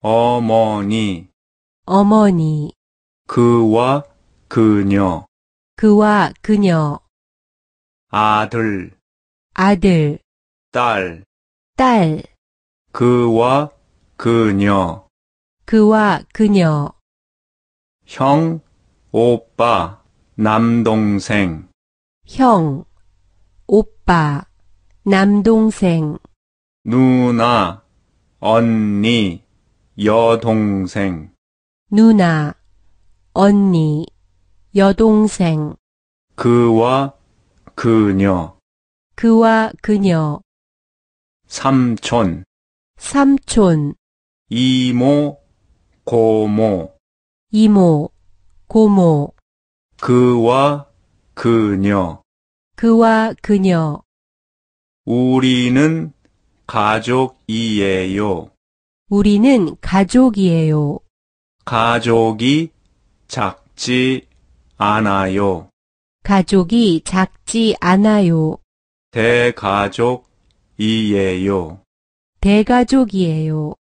어머니, 어머니, 그와 그녀, 그와 그녀, 아들, 아들, 딸, 딸, 그와 그녀, 그와 그녀, 형, 오빠, 남동생, 형, 오빠, 남동생, 누나, 언니, 여동생 누나, 언니, 여동생 그와 그녀 그와 그녀 삼촌 삼촌 이모 고모 이모 고모 그와 그녀 그와 그녀 우리는 가족이에요. 우리는 가족이에요. 가족이 작지 않아요. 가족이 작지 않아요. 대가족이에요. 대가족이에요.